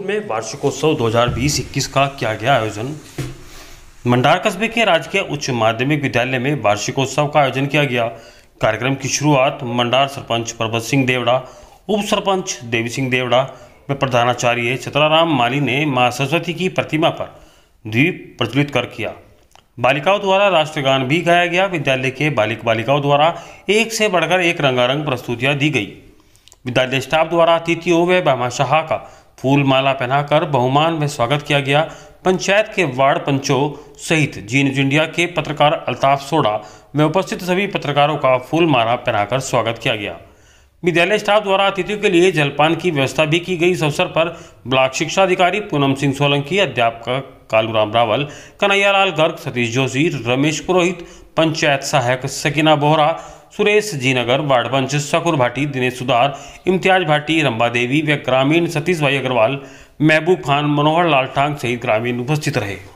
जबलपुर में वार्षिकोत्सव 2020-21 का किया गया आयोजन मंडार कस्बे के राजकीय उच्च माध्यमिक विद्यालय में वार्षिकोत्सव का आयोजन किया गया कार्यक्रम की शुरुआत मंडार सरपंच प्रभत सिंह देवड़ा उप सरपंच देवी सिंह देवड़ा व प्रधानाचार्य चतराराम माली ने माँ सरस्वती की प्रतिमा पर द्वीप प्रज्वलित कर किया बालिकाओं द्वारा राष्ट्रगान भी गाया गया विद्यालय के बालिक बालिकाओं द्वारा एक से बढ़कर एक रंगारंग प्रस्तुतियां दी गई विद्यालय स्टाफ द्वारा अतिथियों व भामाशाह का फूल माला पहनाकर बहुमान में स्वागत किया गया पंचायत के वार्ड पंचों सहित जी न्यूज इंडिया के पत्रकार अल्ताफ सोडा में उपस्थित सभी पत्रकारों का फूल माला पहनाकर स्वागत किया गया विद्यालय स्टाफ द्वारा अतिथियों के लिए जलपान की व्यवस्था भी की गई इस अवसर पर ब्लॉक शिक्षा अधिकारी पूनम सिंह सोलंकी अध्यापक कालूराम रावल कन्हैयालाल गर्ग सतीश जोशी रमेश पुरोहित पंचायत सहायक सकीना बोहरा सुरेश जीनगर वार्ड सकुर शकुर भाटी दिनेश सुधार इम्तियाज भाटी रंबा देवी व ग्रामीण सतीश भाई अग्रवाल महबूब खान मनोहर लाल ठांग सहित ग्रामीण उपस्थित रहे